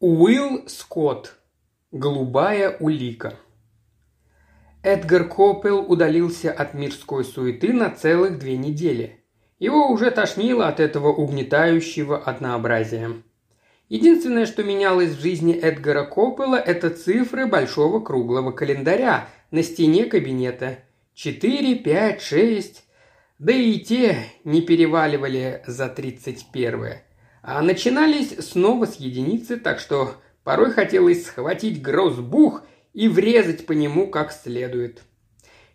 Уилл Скотт. Голубая улика. Эдгар Коппел удалился от мирской суеты на целых две недели. Его уже тошнило от этого угнетающего однообразия. Единственное, что менялось в жизни Эдгара Коппела, это цифры большого круглого календаря на стене кабинета. 4, 5, 6. Да и те не переваливали за 31 а начинались снова с единицы, так что порой хотелось схватить грозбух и врезать по нему как следует.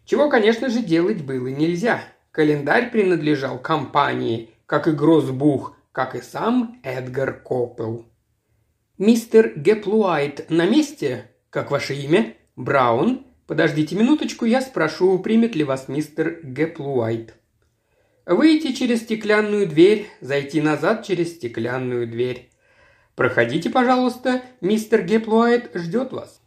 Чего, конечно же, делать было нельзя. Календарь принадлежал компании, как и грозбух, как и сам Эдгар Коппел. «Мистер Геплуайт на месте? Как ваше имя?» «Браун?» «Подождите минуточку, я спрошу, примет ли вас мистер Геплуайт». Выйти через стеклянную дверь, зайти назад через стеклянную дверь. Проходите, пожалуйста, мистер Геплоид ждет вас.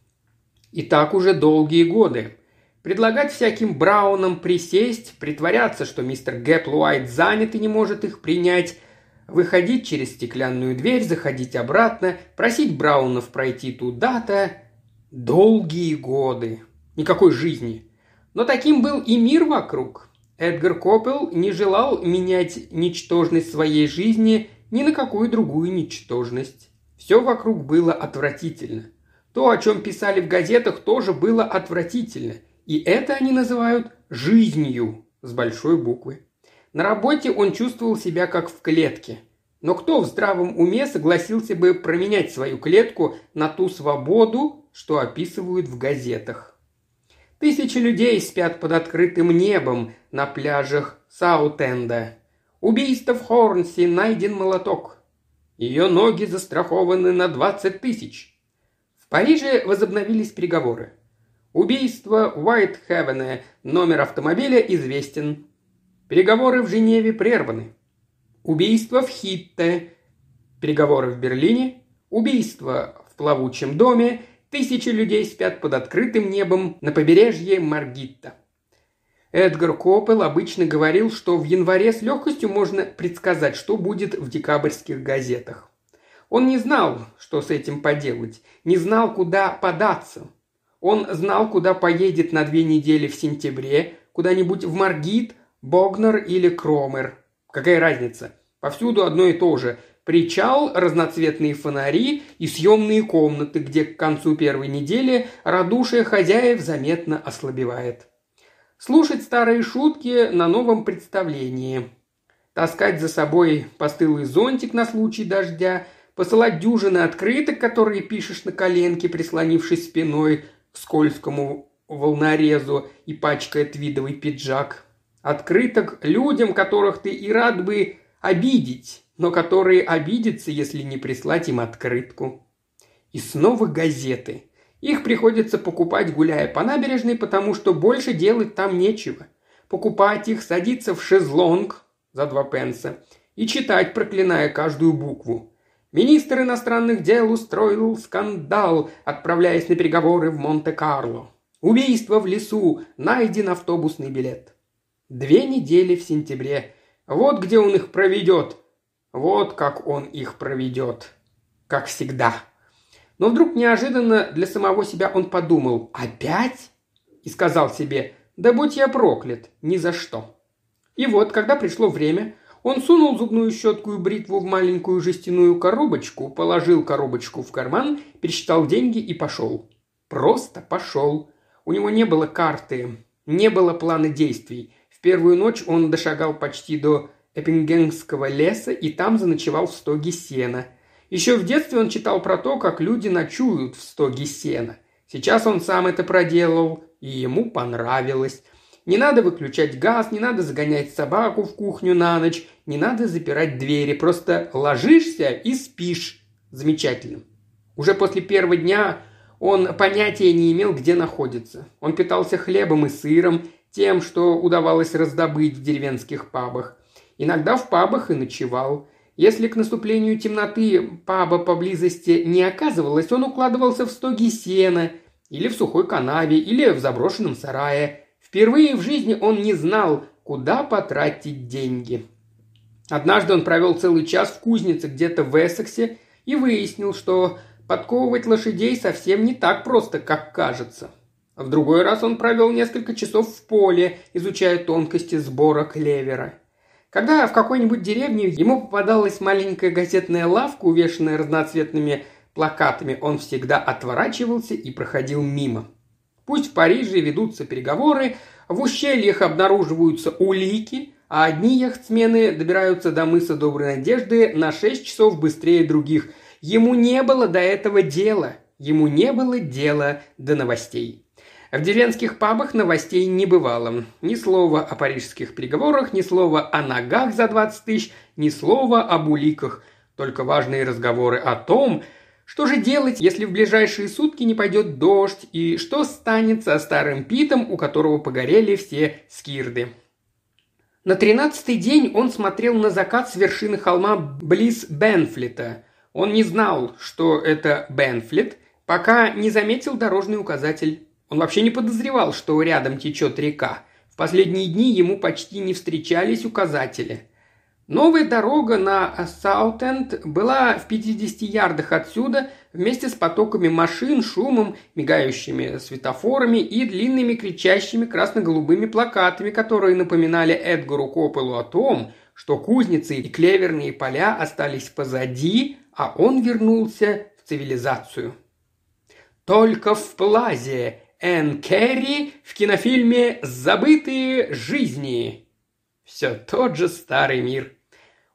И так уже долгие годы. Предлагать всяким Браунам присесть, притворяться, что мистер Геплоид занят и не может их принять, выходить через стеклянную дверь, заходить обратно, просить Браунов пройти туда-то. Долгие годы. Никакой жизни. Но таким был и мир вокруг. Эдгар Коппел не желал менять ничтожность своей жизни ни на какую другую ничтожность. Все вокруг было отвратительно. То, о чем писали в газетах, тоже было отвратительно. И это они называют «жизнью» с большой буквы. На работе он чувствовал себя как в клетке. Но кто в здравом уме согласился бы променять свою клетку на ту свободу, что описывают в газетах? Тысячи людей спят под открытым небом на пляжах Саутенда. Убийство в Хорнсе, найден молоток. Ее ноги застрахованы на 20 тысяч. В Париже возобновились переговоры. Убийство Уайтхевена, номер автомобиля известен. Переговоры в Женеве прерваны. Убийство в Хитте. Переговоры в Берлине. Убийство в плавучем доме Тысячи людей спят под открытым небом на побережье Маргитта. Эдгар Коппел обычно говорил, что в январе с легкостью можно предсказать, что будет в декабрьских газетах. Он не знал, что с этим поделать, не знал, куда податься. Он знал, куда поедет на две недели в сентябре, куда-нибудь в Маргит, Богнер или Кромер. Какая разница? Повсюду одно и то же. Причал, разноцветные фонари и съемные комнаты, где к концу первой недели радушие хозяев заметно ослабевает. Слушать старые шутки на новом представлении. Таскать за собой постылый зонтик на случай дождя, посылать дюжины открыток, которые пишешь на коленке, прислонившись спиной к скользкому волнорезу и пачкая твидовый пиджак. Открыток людям, которых ты и рад бы обидеть, но которые обидятся, если не прислать им открытку. И снова газеты. Их приходится покупать, гуляя по набережной, потому что больше делать там нечего. Покупать их, садиться в шезлонг за два пенса и читать, проклиная каждую букву. Министр иностранных дел устроил скандал, отправляясь на переговоры в Монте-Карло. Убийство в лесу, найден автобусный билет. Две недели в сентябре. Вот где он их проведет – вот как он их проведет. Как всегда. Но вдруг неожиданно для самого себя он подумал «Опять?» и сказал себе «Да будь я проклят, ни за что». И вот, когда пришло время, он сунул зубную щетку и бритву в маленькую жестяную коробочку, положил коробочку в карман, пересчитал деньги и пошел. Просто пошел. У него не было карты, не было плана действий. В первую ночь он дошагал почти до Эппингенского леса и там заночевал в стоге сена. Еще в детстве он читал про то, как люди ночуют в стоге сена. Сейчас он сам это проделал, и ему понравилось. Не надо выключать газ, не надо загонять собаку в кухню на ночь, не надо запирать двери, просто ложишься и спишь. Замечательно. Уже после первого дня он понятия не имел, где находится. Он питался хлебом и сыром, тем, что удавалось раздобыть в деревенских пабах – Иногда в пабах и ночевал. Если к наступлению темноты паба поблизости не оказывалось, он укладывался в стоги сена, или в сухой канаве, или в заброшенном сарае. Впервые в жизни он не знал, куда потратить деньги. Однажды он провел целый час в кузнице где-то в Эссексе и выяснил, что подковывать лошадей совсем не так просто, как кажется. В другой раз он провел несколько часов в поле, изучая тонкости сбора клевера – когда в какой-нибудь деревне ему попадалась маленькая газетная лавка, увешанная разноцветными плакатами, он всегда отворачивался и проходил мимо. Пусть в Париже ведутся переговоры, в ущельях обнаруживаются улики, а одни яхтсмены добираются до мыса Доброй Надежды на 6 часов быстрее других. Ему не было до этого дела. Ему не было дела до новостей. В деревенских пабах новостей не бывало. Ни слова о парижских переговорах, ни слова о ногах за 20 тысяч, ни слова об уликах. Только важные разговоры о том, что же делать, если в ближайшие сутки не пойдет дождь, и что станет со старым Питом, у которого погорели все скирды. На тринадцатый день он смотрел на закат с вершины холма близ Бенфлета. Он не знал, что это Бенфлет, пока не заметил дорожный указатель он вообще не подозревал, что рядом течет река. В последние дни ему почти не встречались указатели. Новая дорога на Саутенд была в 50 ярдах отсюда вместе с потоками машин, шумом, мигающими светофорами и длинными кричащими красно-голубыми плакатами, которые напоминали Эдгару Копполу о том, что кузницы и клеверные поля остались позади, а он вернулся в цивилизацию. «Только в Плазе Энн Керри в кинофильме «Забытые жизни». Все тот же старый мир.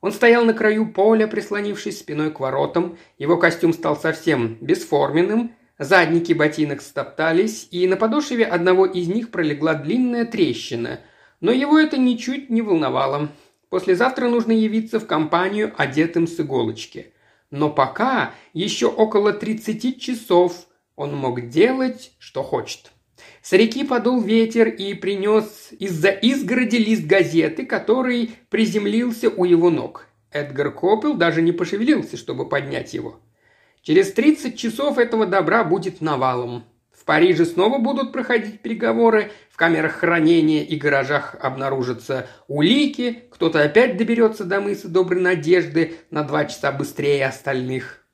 Он стоял на краю поля, прислонившись спиной к воротам. Его костюм стал совсем бесформенным, задники ботинок стоптались, и на подошве одного из них пролегла длинная трещина. Но его это ничуть не волновало. Послезавтра нужно явиться в компанию одетым с иголочки. Но пока еще около 30 часов – он мог делать, что хочет. С реки подул ветер и принес из-за изгороди лист газеты, который приземлился у его ног. Эдгар Коппел даже не пошевелился, чтобы поднять его. Через 30 часов этого добра будет навалом. В Париже снова будут проходить переговоры, в камерах хранения и гаражах обнаружатся улики, кто-то опять доберется до мыса Доброй Надежды на два часа быстрее остальных.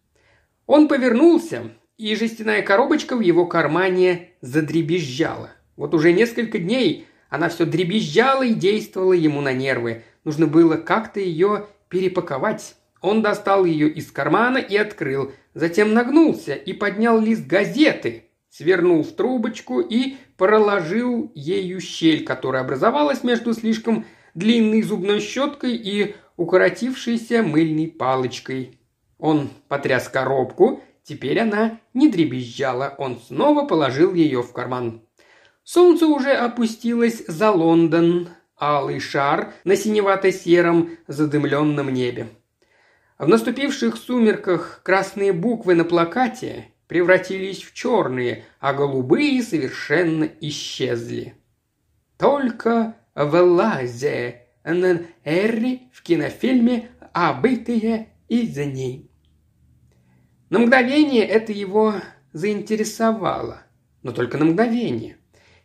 Он повернулся, и жестяная коробочка в его кармане задребезжала. Вот уже несколько дней она все дребезжала и действовала ему на нервы. Нужно было как-то ее перепаковать. Он достал ее из кармана и открыл, затем нагнулся и поднял лист газеты, свернул в трубочку и проложил ею щель, которая образовалась между слишком длинной зубной щеткой и укоротившейся мыльной палочкой. Он потряс коробку, Теперь она не дребезжала, он снова положил ее в карман. Солнце уже опустилось за Лондон, алый шар на синевато-сером задымленном небе. В наступивших сумерках красные буквы на плакате превратились в черные, а голубые совершенно исчезли. Только в Элазе Эрри в кинофильме «Обытые из за ней». На мгновение это его заинтересовало. Но только на мгновение.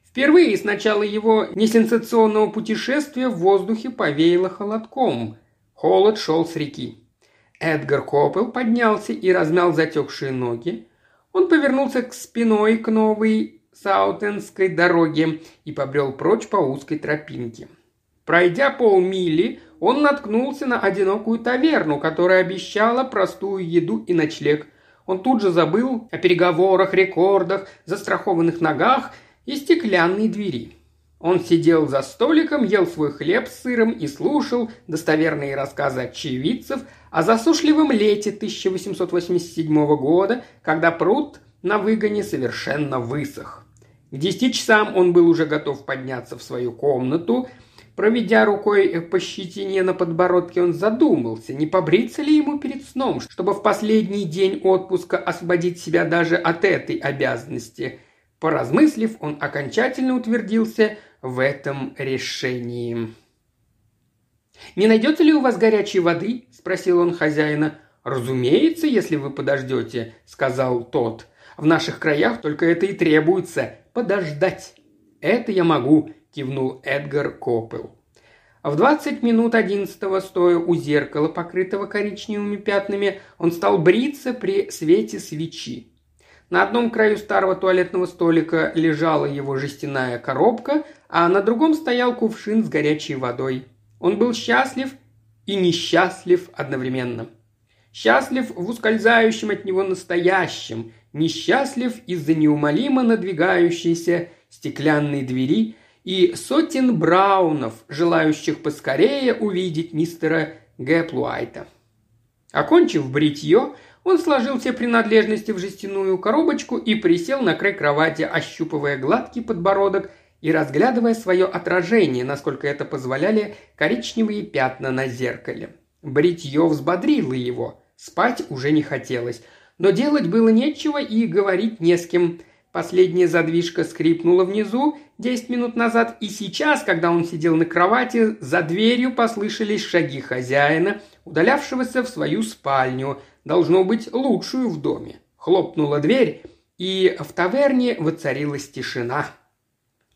Впервые с начала его несенсационного путешествия в воздухе повеяло холодком. Холод шел с реки. Эдгар Коппел поднялся и размял затекшие ноги. Он повернулся к спиной к новой Саутенской дороге и побрел прочь по узкой тропинке. Пройдя полмили, он наткнулся на одинокую таверну, которая обещала простую еду и ночлег. Он тут же забыл о переговорах, рекордах, застрахованных ногах и стеклянной двери. Он сидел за столиком, ел свой хлеб с сыром и слушал достоверные рассказы очевидцев о засушливом лете 1887 года, когда пруд на выгоне совершенно высох. К 10 часам он был уже готов подняться в свою комнату – Проведя рукой по щетине на подбородке, он задумался, не побриться ли ему перед сном, чтобы в последний день отпуска освободить себя даже от этой обязанности. Поразмыслив, он окончательно утвердился в этом решении. «Не найдется ли у вас горячей воды?» – спросил он хозяина. «Разумеется, если вы подождете», – сказал тот. «В наших краях только это и требуется – подождать». «Это я могу, кивнул Эдгар Коппел. В 20 минут 11 стоя у зеркала, покрытого коричневыми пятнами, он стал бриться при свете свечи. На одном краю старого туалетного столика лежала его жестяная коробка, а на другом стоял кувшин с горячей водой. Он был счастлив и несчастлив одновременно. Счастлив в ускользающем от него настоящем, несчастлив из-за неумолимо надвигающейся стеклянной двери – и сотен браунов, желающих поскорее увидеть мистера Гэплуайта. Окончив бритье, он сложил все принадлежности в жестяную коробочку и присел на край кровати, ощупывая гладкий подбородок и разглядывая свое отражение, насколько это позволяли коричневые пятна на зеркале. Бритье взбодрило его, спать уже не хотелось, но делать было нечего и говорить не с кем – Последняя задвижка скрипнула внизу 10 минут назад, и сейчас, когда он сидел на кровати, за дверью послышались шаги хозяина, удалявшегося в свою спальню, должно быть, лучшую в доме. Хлопнула дверь, и в таверне воцарилась тишина.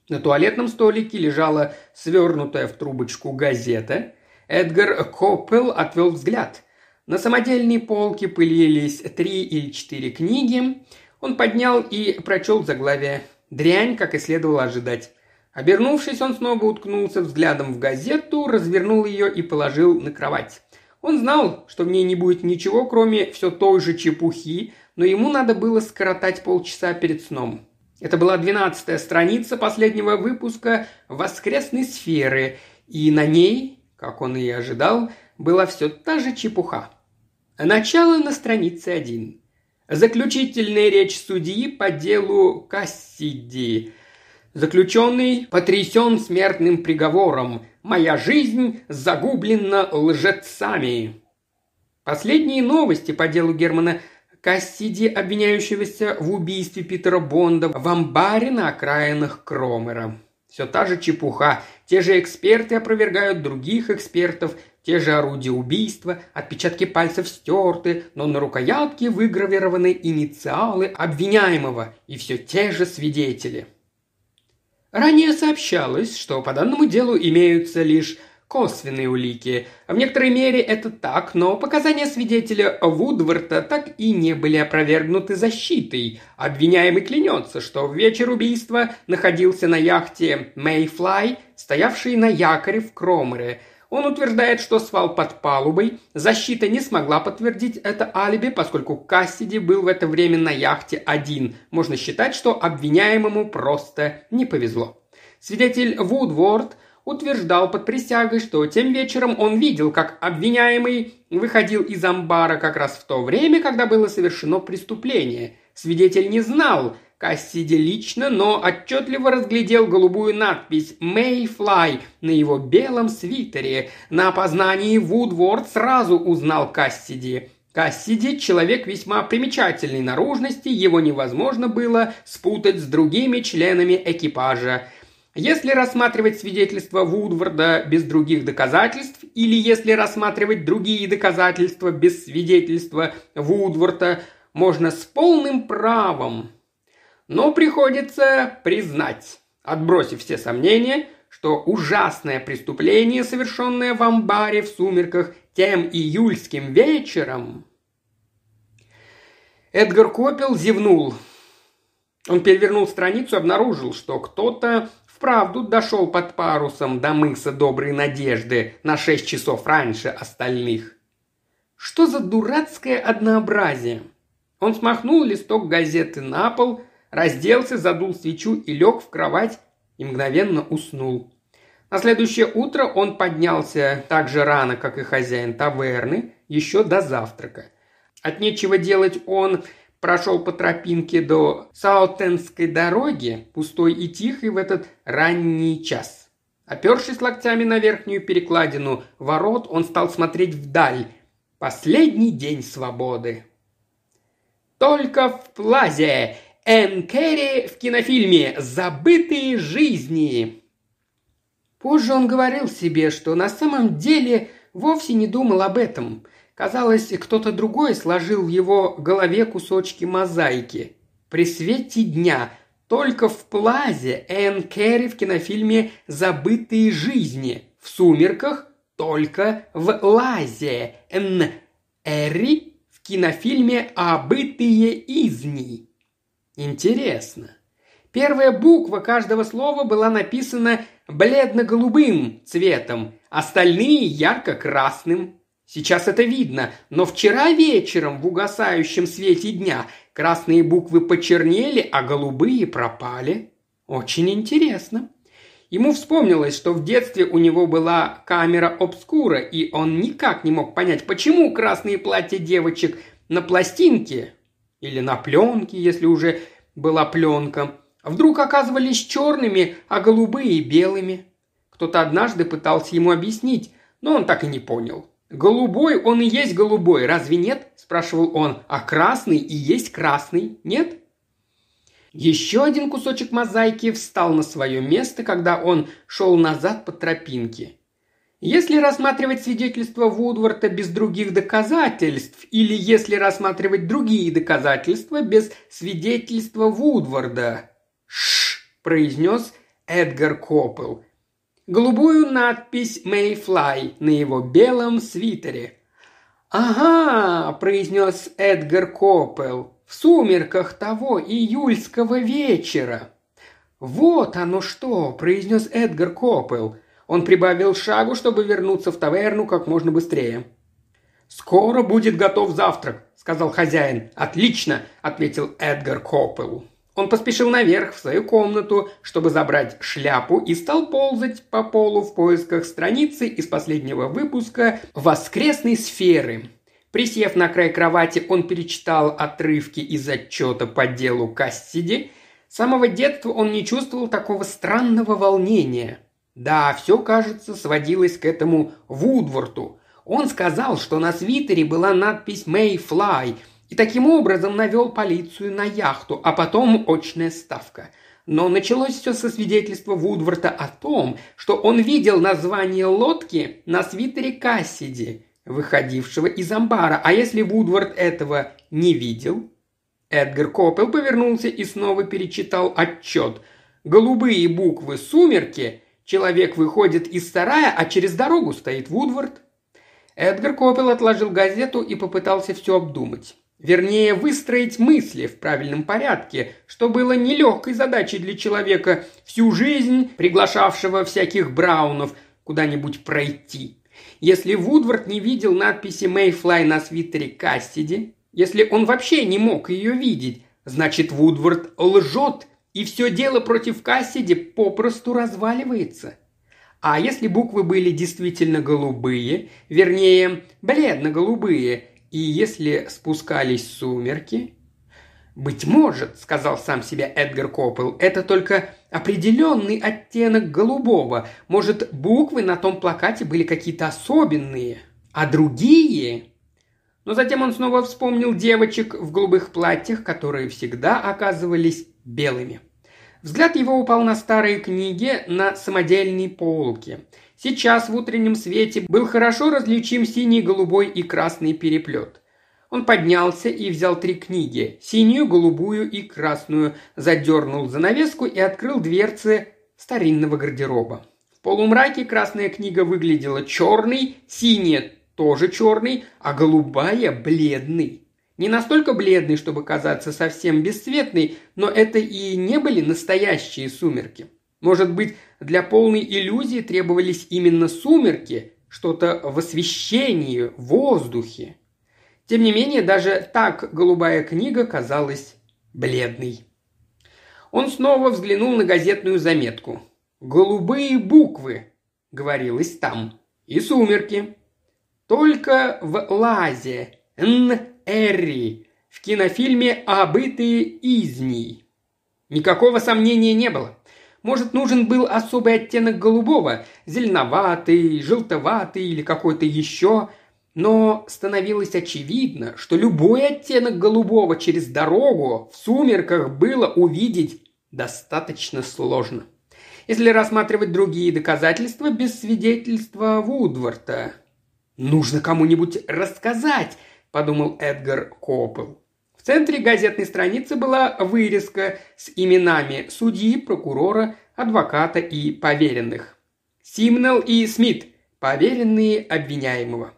На туалетном столике лежала свернутая в трубочку газета. Эдгар Коппел отвел взгляд. На самодельной полке пылились три или четыре книги – он поднял и прочел заглавие. Дрянь, как и следовало ожидать. Обернувшись, он снова уткнулся взглядом в газету, развернул ее и положил на кровать. Он знал, что в ней не будет ничего, кроме все той же чепухи, но ему надо было скоротать полчаса перед сном. Это была двенадцатая страница последнего выпуска «Воскресной сферы», и на ней, как он и ожидал, была все та же чепуха. Начало на странице один. Заключительная речь судьи по делу Кассиди. Заключенный потрясен смертным приговором. Моя жизнь загублена лжецами. Последние новости по делу Германа Кассиди, обвиняющегося в убийстве Питера Бонда в амбаре на окраинах Кромера. Все та же чепуха. Те же эксперты опровергают других экспертов, те же орудия убийства, отпечатки пальцев стерты, но на рукоятке выгравированы инициалы обвиняемого и все те же свидетели. Ранее сообщалось, что по данному делу имеются лишь косвенные улики. В некоторой мере это так, но показания свидетеля Вудворта так и не были опровергнуты защитой. Обвиняемый клянется, что в вечер убийства находился на яхте «Мэйфлай», стоявшей на якоре в Кромере – он утверждает, что свал под палубой. Защита не смогла подтвердить это алиби, поскольку Кассиди был в это время на яхте один. Можно считать, что обвиняемому просто не повезло. Свидетель Вудворд утверждал под присягой, что тем вечером он видел, как обвиняемый выходил из амбара как раз в то время, когда было совершено преступление. Свидетель не знал, Кассиди лично, но отчетливо разглядел голубую надпись «Мэйфлай» на его белом свитере. На опознании Вудворд сразу узнал Кассиди. Кассиди – человек весьма примечательной наружности, его невозможно было спутать с другими членами экипажа. Если рассматривать свидетельство Вудворда без других доказательств, или если рассматривать другие доказательства без свидетельства Вудворда, можно с полным правом но приходится признать, отбросив все сомнения, что ужасное преступление, совершенное в амбаре в сумерках тем июльским вечером... Эдгар Копел зевнул. Он перевернул страницу и обнаружил, что кто-то вправду дошел под парусом до мыса Доброй Надежды на шесть часов раньше остальных. Что за дурацкое однообразие? Он смахнул листок газеты на пол разделся, задул свечу и лег в кровать и мгновенно уснул. На следующее утро он поднялся так же рано, как и хозяин таверны, еще до завтрака. От нечего делать он прошел по тропинке до Саутенской дороги, пустой и тихой в этот ранний час. Опершись локтями на верхнюю перекладину ворот, он стал смотреть вдаль. Последний день свободы. «Только в плазе!» Энн Керри в кинофильме «Забытые жизни». Позже он говорил себе, что на самом деле вовсе не думал об этом. Казалось, кто-то другой сложил в его голове кусочки мозаики. При свете дня, только в плазе Энн Керри в кинофильме «Забытые жизни», в «Сумерках» только в лазе Энн Эри в кинофильме «Обытые изни». Интересно. Первая буква каждого слова была написана бледно-голубым цветом, остальные ярко-красным. Сейчас это видно, но вчера вечером в угасающем свете дня красные буквы почернели, а голубые пропали. Очень интересно. Ему вспомнилось, что в детстве у него была камера обскура, и он никак не мог понять, почему красные платья девочек на пластинке или на пленке, если уже была пленка, а вдруг оказывались черными, а голубые – белыми. Кто-то однажды пытался ему объяснить, но он так и не понял. «Голубой он и есть голубой, разве нет?» – спрашивал он. «А красный и есть красный, нет?» Еще один кусочек мозаики встал на свое место, когда он шел назад по тропинке. Если рассматривать свидетельство Вудворта без других доказательств, или если рассматривать другие доказательства без свидетельства Вудворда. Шш, произнес Эдгар Коппел. Голубую надпись Mayfly на его белом свитере. «Ага», – произнес Эдгар Коппел, – «в сумерках того июльского вечера». «Вот оно что», – произнес Эдгар Коппел – он прибавил шагу, чтобы вернуться в таверну как можно быстрее. «Скоро будет готов завтрак», – сказал хозяин. «Отлично», – ответил Эдгар Коппел. Он поспешил наверх в свою комнату, чтобы забрать шляпу и стал ползать по полу в поисках страницы из последнего выпуска «Воскресной сферы». Присев на край кровати, он перечитал отрывки из отчета по делу Кассиди. С самого детства он не чувствовал такого странного волнения – да, все, кажется, сводилось к этому Вудворту. Он сказал, что на свитере была надпись «Мэйфлай», и таким образом навел полицию на яхту, а потом очная ставка. Но началось все со свидетельства Вудворта о том, что он видел название лодки на свитере Кассиди, выходившего из амбара. А если Вудворд этого не видел? Эдгар Коппел повернулся и снова перечитал отчет. Голубые буквы «Сумерки» Человек выходит из сарая, а через дорогу стоит Вудвард. Эдгар Коппел отложил газету и попытался все обдумать. Вернее, выстроить мысли в правильном порядке, что было нелегкой задачей для человека, всю жизнь приглашавшего всяких браунов куда-нибудь пройти. Если Вудвард не видел надписи «Мэйфлай» на свитере Кассиди, если он вообще не мог ее видеть, значит Вудвард лжет и все дело против Кассиди попросту разваливается. А если буквы были действительно голубые, вернее, бледно-голубые, и если спускались сумерки... «Быть может», — сказал сам себя Эдгар Коппел, — «это только определенный оттенок голубого. Может, буквы на том плакате были какие-то особенные, а другие...» Но затем он снова вспомнил девочек в голубых платьях, которые всегда оказывались белыми. Взгляд его упал на старые книги на самодельной полке. Сейчас в утреннем свете был хорошо различим синий, голубой и красный переплет. Он поднялся и взял три книги – синюю, голубую и красную, задернул занавеску и открыл дверцы старинного гардероба. В полумраке красная книга выглядела черной, синяя тоже черный, а голубая – бледный. Не настолько бледный, чтобы казаться совсем бесцветной, но это и не были настоящие сумерки. Может быть, для полной иллюзии требовались именно сумерки, что-то в освещении, в воздухе. Тем не менее, даже так голубая книга казалась бледной. Он снова взглянул на газетную заметку. «Голубые буквы», — говорилось там, — «и сумерки». Только в Лазе, Эрри в кинофильме «Обытые изней». Никакого сомнения не было. Может, нужен был особый оттенок голубого, зеленоватый, желтоватый или какой-то еще, но становилось очевидно, что любой оттенок голубого через дорогу в сумерках было увидеть достаточно сложно. Если рассматривать другие доказательства без свидетельства Вудворта, нужно кому-нибудь рассказать, подумал Эдгар Коппел. В центре газетной страницы была вырезка с именами судьи, прокурора, адвоката и поверенных. Симнел и Смит – поверенные обвиняемого.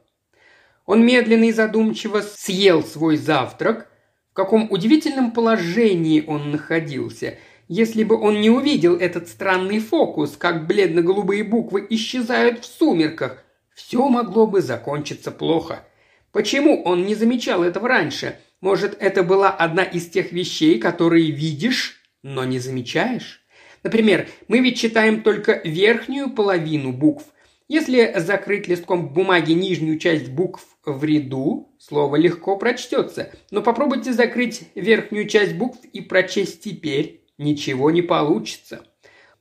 Он медленно и задумчиво съел свой завтрак. В каком удивительном положении он находился – если бы он не увидел этот странный фокус, как бледно-голубые буквы исчезают в сумерках, все могло бы закончиться плохо. Почему он не замечал этого раньше? Может, это была одна из тех вещей, которые видишь, но не замечаешь? Например, мы ведь читаем только верхнюю половину букв. Если закрыть листком бумаги нижнюю часть букв в ряду, слово легко прочтется. Но попробуйте закрыть верхнюю часть букв и прочесть теперь. Ничего не получится.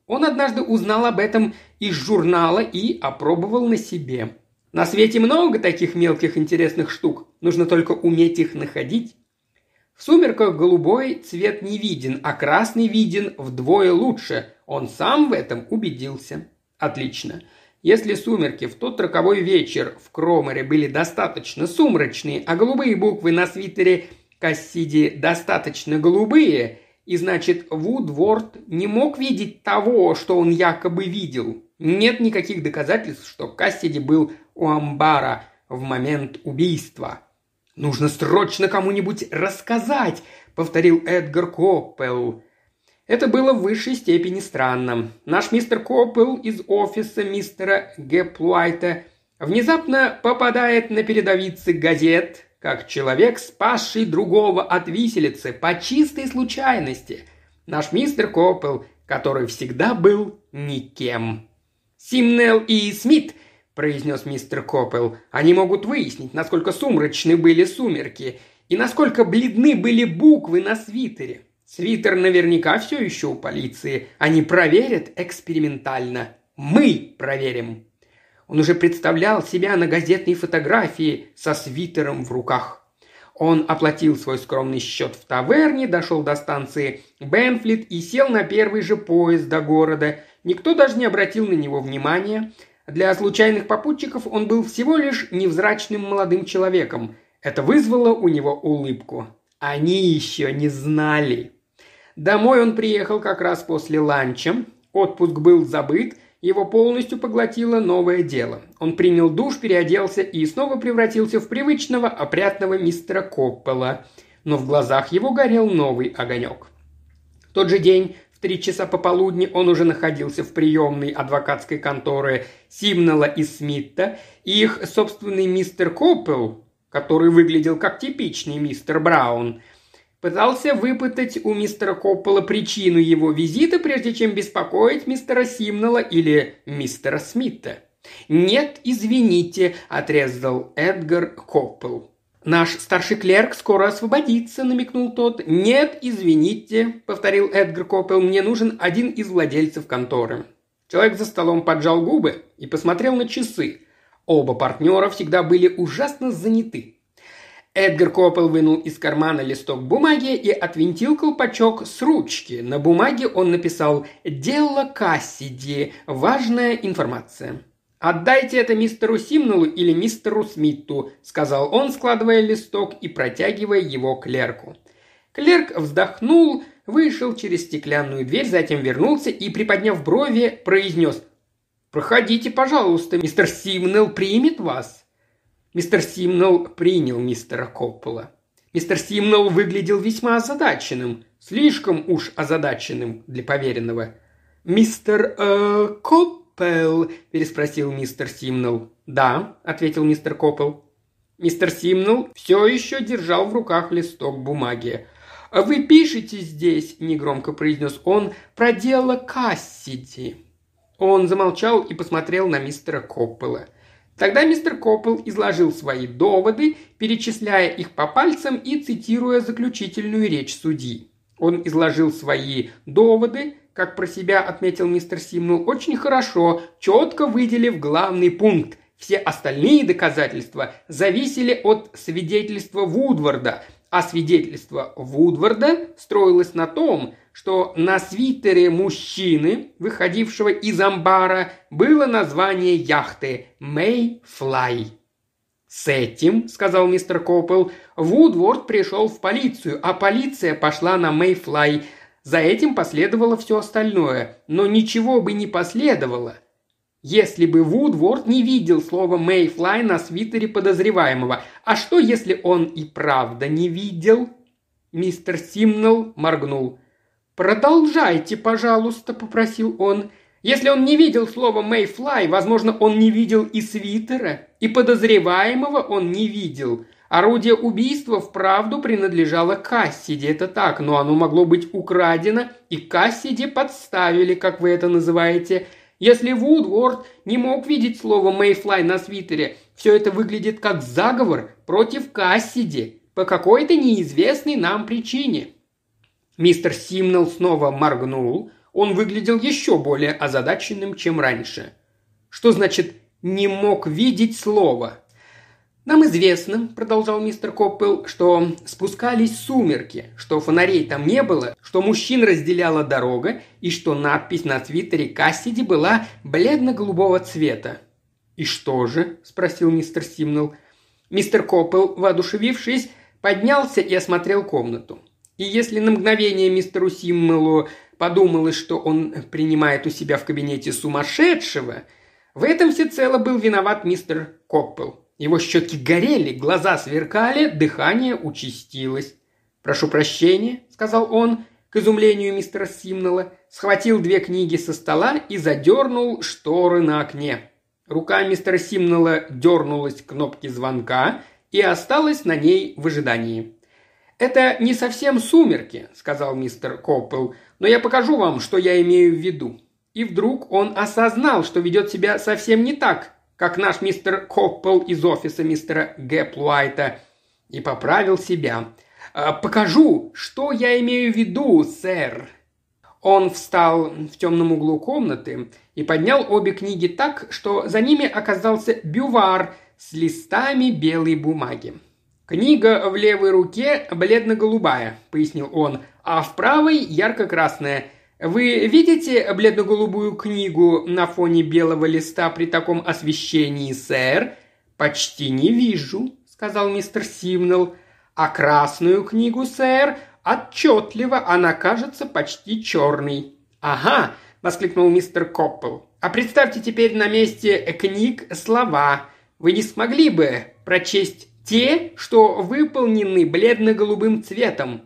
Он однажды узнал об этом из журнала и опробовал на себе. На свете много таких мелких интересных штук, нужно только уметь их находить. В сумерках голубой цвет не виден, а красный виден вдвое лучше. Он сам в этом убедился. Отлично. Если сумерки в тот роковой вечер в Кроморе были достаточно сумрачные, а голубые буквы на свитере Кассиди достаточно голубые, и значит Вудворд не мог видеть того, что он якобы видел. Нет никаких доказательств, что Кассиди был у амбара в момент убийства. «Нужно срочно кому-нибудь рассказать», — повторил Эдгар Коппел. Это было в высшей степени странно. Наш мистер Коппел из офиса мистера Геплуайта внезапно попадает на передовицы газет, как человек, спасший другого от виселицы по чистой случайности. Наш мистер Коппел, который всегда был никем. Симнел и Смит – произнес мистер Коппел. «Они могут выяснить, насколько сумрачны были сумерки и насколько бледны были буквы на свитере. Свитер наверняка все еще у полиции. Они проверят экспериментально. Мы проверим». Он уже представлял себя на газетной фотографии со свитером в руках. Он оплатил свой скромный счет в таверне, дошел до станции Бенфлит и сел на первый же поезд до города. Никто даже не обратил на него внимания – для случайных попутчиков он был всего лишь невзрачным молодым человеком. Это вызвало у него улыбку. Они еще не знали. Домой он приехал как раз после ланча. Отпуск был забыт, его полностью поглотило новое дело. Он принял душ, переоделся и снова превратился в привычного опрятного мистера Коппола. Но в глазах его горел новый огонек. В тот же день в три часа пополудни он уже находился в приемной адвокатской конторы Симнала и Смитта, и их собственный мистер Коппел, который выглядел как типичный мистер Браун, пытался выпытать у мистера Коппола причину его визита, прежде чем беспокоить мистера Симнала или мистера Смита. «Нет, извините», – отрезал Эдгар Коппел. «Наш старший клерк скоро освободится», — намекнул тот. «Нет, извините», — повторил Эдгар Коппел, — «мне нужен один из владельцев конторы». Человек за столом поджал губы и посмотрел на часы. Оба партнера всегда были ужасно заняты. Эдгар Коппел вынул из кармана листок бумаги и отвинтил колпачок с ручки. На бумаге он написал «Дело Кассиди. Важная информация». «Отдайте это мистеру Симнелу или мистеру Смиту», – сказал он, складывая листок и протягивая его клерку. Клерк вздохнул, вышел через стеклянную дверь, затем вернулся и, приподняв брови, произнес «Проходите, пожалуйста, мистер Симнелл примет вас». Мистер Симнелл принял мистера Коппола. Мистер Симнелл выглядел весьма озадаченным, слишком уж озадаченным для поверенного. «Мистер э, Коп Пэл?» – переспросил мистер Симнелл. «Да», – ответил мистер Коппел. Мистер Симнелл все еще держал в руках листок бумаги. «А «Вы пишете здесь», – негромко произнес он, – «про дело Кассиди». Он замолчал и посмотрел на мистера Коппела. Тогда мистер Коппел изложил свои доводы, перечисляя их по пальцам и цитируя заключительную речь судьи. Он изложил свои доводы, как про себя отметил мистер Симнул, очень хорошо, четко выделив главный пункт. Все остальные доказательства зависели от свидетельства Вудварда, а свидетельство Вудварда строилось на том, что на свитере мужчины, выходившего из амбара, было название яхты «Мэйфлай». «С этим», — сказал мистер Коппел, — «Вудворд пришел в полицию, а полиция пошла на Мэйфлай. За этим последовало все остальное, но ничего бы не последовало, если бы Вудворд не видел слова «Мэйфлай» на свитере подозреваемого. А что, если он и правда не видел? Мистер Симнелл моргнул. «Продолжайте, пожалуйста», – попросил он. Если он не видел слова «Мэйфлай», возможно, он не видел и свитера, и подозреваемого он не видел – Орудие убийства вправду принадлежало Кассиди, это так, но оно могло быть украдено, и Кассиди подставили, как вы это называете. Если Вудворд не мог видеть слово «Мэйфлай» на свитере, все это выглядит как заговор против Кассиди по какой-то неизвестной нам причине. Мистер Симнелл снова моргнул. Он выглядел еще более озадаченным, чем раньше. Что значит «не мог видеть слово»? «Нам известно», – продолжал мистер Коппел, – «что спускались сумерки, что фонарей там не было, что мужчин разделяла дорога и что надпись на твиттере Кассиди была бледно-голубого цвета». «И что же?» – спросил мистер Симнелл. Мистер Коппел, воодушевившись, поднялся и осмотрел комнату. И если на мгновение мистеру Симмелу подумалось, что он принимает у себя в кабинете сумасшедшего, в этом всецело был виноват мистер Коппел. Его щеки горели, глаза сверкали, дыхание участилось. «Прошу прощения», — сказал он, к изумлению мистера Симнела, схватил две книги со стола и задернул шторы на окне. Рука мистера Симнела дернулась к кнопке звонка и осталась на ней в ожидании. «Это не совсем сумерки», — сказал мистер Коппел, — «но я покажу вам, что я имею в виду». И вдруг он осознал, что ведет себя совсем не так, как наш мистер Коппел из офиса мистера Гэплуайта, и поправил себя. «Э, «Покажу, что я имею в виду, сэр», он встал в темном углу комнаты и поднял обе книги так, что за ними оказался бювар с листами белой бумаги. «Книга в левой руке бледно-голубая», — пояснил он, — «а в правой ярко-красная. Вы видите бледно-голубую книгу на фоне белого листа при таком освещении, сэр? Почти не вижу, сказал мистер Симнелл. А красную книгу, сэр, отчетливо она кажется почти черной. Ага, воскликнул мистер Коппл. А представьте теперь на месте книг слова. Вы не смогли бы прочесть те, что выполнены бледно-голубым цветом.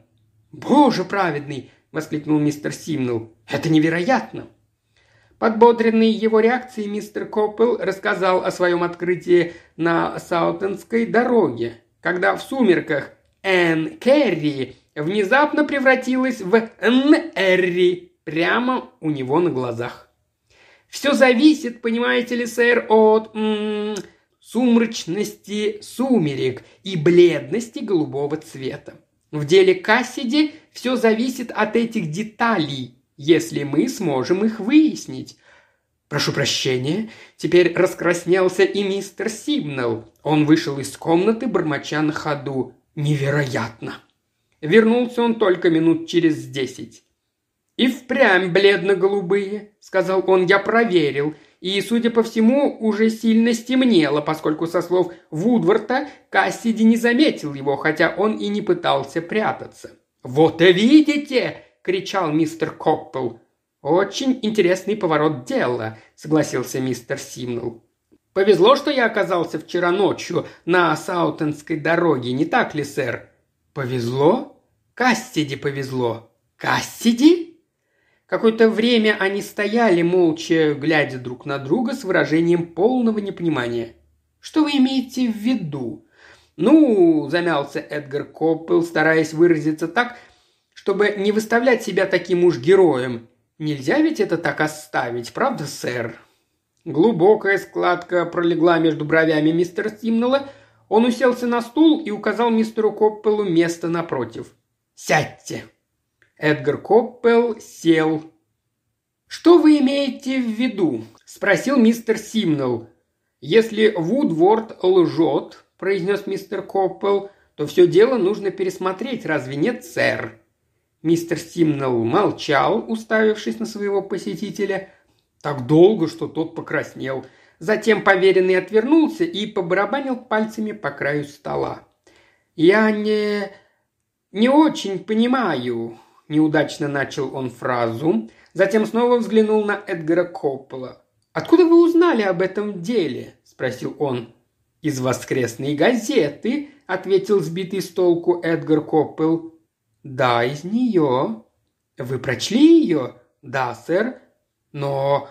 Боже праведный, – воскликнул мистер Симнел. «Это невероятно!» Подбодренный его реакцией мистер Коппел рассказал о своем открытии на Саутенской дороге, когда в сумерках Энн Керри внезапно превратилась в Энн Эрри прямо у него на глазах. «Все зависит, понимаете ли, сэр, от м -м, сумрачности сумерек и бледности голубого цвета. В деле Кассиди все зависит от этих деталей, если мы сможем их выяснить. Прошу прощения, теперь раскраснелся и мистер Сибнелл. Он вышел из комнаты, бормоча на ходу. Невероятно! Вернулся он только минут через десять. «И впрямь бледно-голубые», — сказал он, — «я проверил. И, судя по всему, уже сильно стемнело, поскольку, со слов Вудворта, Кассиди не заметил его, хотя он и не пытался прятаться. «Вот и видите!» – кричал мистер Кокпл. «Очень интересный поворот дела», – согласился мистер Симнелл. «Повезло, что я оказался вчера ночью на Саутенской дороге, не так ли, сэр?» «Повезло?» «Кассиди повезло». «Кассиди?» Какое-то время они стояли, молча глядя друг на друга с выражением полного непонимания. «Что вы имеете в виду?» «Ну», – замялся Эдгар Коппел, стараясь выразиться так, чтобы не выставлять себя таким уж героем. «Нельзя ведь это так оставить, правда, сэр?» Глубокая складка пролегла между бровями мистера Симнелла. Он уселся на стул и указал мистеру Коппелу место напротив. «Сядьте!» Эдгар Коппел сел. «Что вы имеете в виду?» – спросил мистер Симнелл. «Если Вудворд лжет», – произнес мистер Коппел, – «то все дело нужно пересмотреть, разве нет, сэр?» Мистер Симнелл молчал, уставившись на своего посетителя, так долго, что тот покраснел. Затем поверенный отвернулся и побарабанил пальцами по краю стола. «Я не... не очень понимаю», Неудачно начал он фразу, затем снова взглянул на Эдгара Коппола. «Откуда вы узнали об этом деле?» – спросил он. «Из воскресной газеты», – ответил сбитый с толку Эдгар Коппел. «Да, из нее». «Вы прочли ее?» «Да, сэр». «Но...»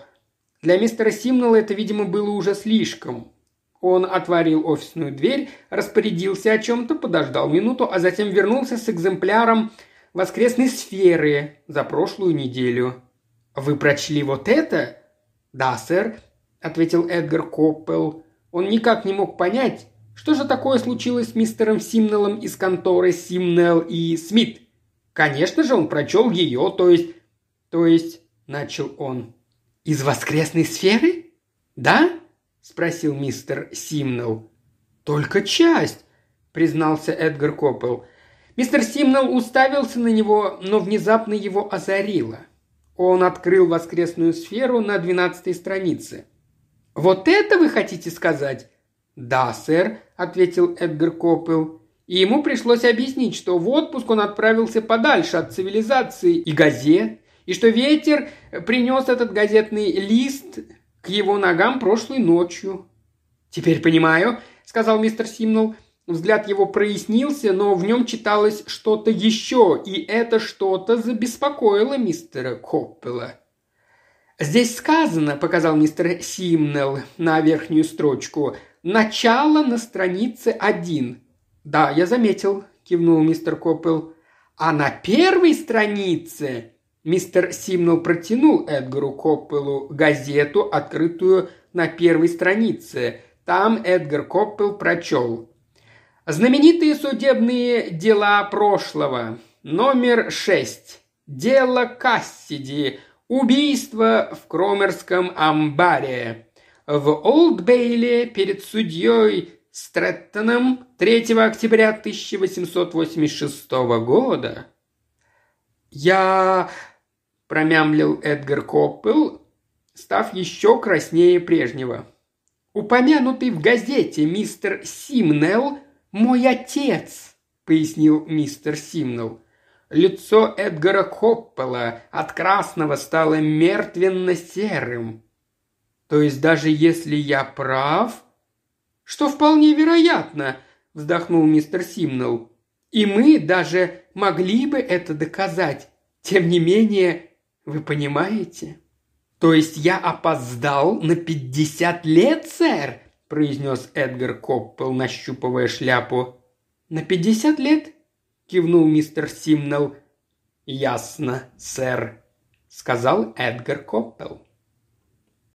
Для мистера Симнелла это, видимо, было уже слишком. Он отворил офисную дверь, распорядился о чем-то, подождал минуту, а затем вернулся с экземпляром воскресной сферы за прошлую неделю. Вы прочли вот это? Да, сэр, ответил Эдгар Коппел. Он никак не мог понять, что же такое случилось с мистером Симнеллом из конторы Симнелл и Смит. Конечно же, он прочел ее, то есть... То есть... Начал он. «Из воскресной сферы?» «Да?» – спросил мистер Симнелл. «Только часть», – признался Эдгар Коппел. Мистер Симнелл уставился на него, но внезапно его озарило. Он открыл воскресную сферу на двенадцатой странице. «Вот это вы хотите сказать?» «Да, сэр», — ответил Эдгар Коппел, И ему пришлось объяснить, что в отпуск он отправился подальше от цивилизации и газет, и что ветер принес этот газетный лист к его ногам прошлой ночью. «Теперь понимаю», — сказал мистер Симнелл, Взгляд его прояснился, но в нем читалось что-то еще, и это что-то забеспокоило мистера Коппела. «Здесь сказано», — показал мистер Симнелл на верхнюю строчку, — «начало на странице один». «Да, я заметил», — кивнул мистер Коппел. «А на первой странице...» Мистер Симнелл протянул Эдгару Коппелу газету, открытую на первой странице. Там Эдгар Коппел прочел – Знаменитые судебные дела прошлого. Номер шесть. Дело Кассиди. Убийство в Кромерском амбаре. В Олдбейле перед судьей Стрэттоном 3 октября 1886 года. «Я...» – промямлил Эдгар Коппел, став еще краснее прежнего. Упомянутый в газете мистер Симнелл «Мой отец!» – пояснил мистер Симнелл. Лицо Эдгара Хоппола от красного стало мертвенно-серым. «То есть даже если я прав...» «Что вполне вероятно», – вздохнул мистер Симнелл. «И мы даже могли бы это доказать. Тем не менее, вы понимаете?» «То есть я опоздал на пятьдесят лет, сэр?» произнес Эдгар Коппел, нащупывая шляпу. «На пятьдесят лет?» – кивнул мистер Симнелл. «Ясно, сэр», – сказал Эдгар Коппел.